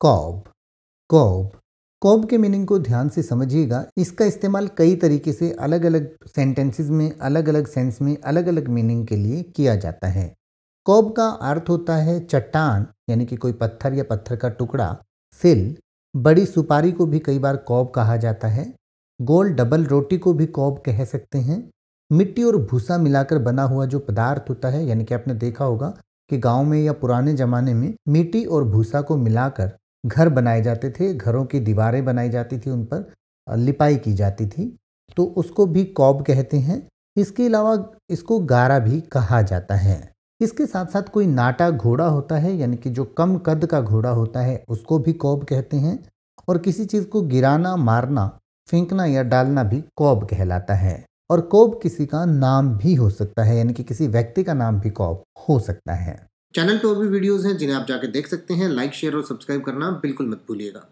cob cob cob के meaning को ध्यान से समझिएगा इसका इस्तेमाल कई तरीके से अलग अलग सेंटेंसेस में अलग अलग सेंस में अलग अलग मीनिंग के लिए किया जाता है कॉब का अर्थ होता है चट्टान यानी कि कोई पत्थर या पत्थर का टुकड़ा सिल बड़ी सुपारी को भी कई बार कॉब कहा जाता है गोल डबल रोटी को भी कॉब कह सकते हैं मिट्टी और भूसा मिलाकर बना हुआ जो पदार्थ होता है यानी कि आपने देखा होगा कि गांव में या पुराने ज़माने में मिट्टी और भूसा को मिलाकर घर बनाए जाते थे घरों की दीवारें बनाई जाती थी उन पर लिपाई की जाती थी तो उसको भी कॉब कहते हैं इसके अलावा इसको गारा भी कहा जाता है इसके साथ साथ कोई नाटा घोड़ा होता है यानी कि जो कम कद का घोड़ा होता है उसको भी कौब कहते हैं और किसी चीज़ को गिराना मारना फेंकना या डालना भी कौब कहलाता है और कौब किसी का नाम भी हो सकता है यानी कि किसी व्यक्ति का नाम भी कॉब हो सकता है चैनल पर और भी वीडियोज़ हैं जिन्हें आप जाके देख सकते हैं लाइक शेयर और सब्सक्राइब करना बिल्कुल मत भूलिएगा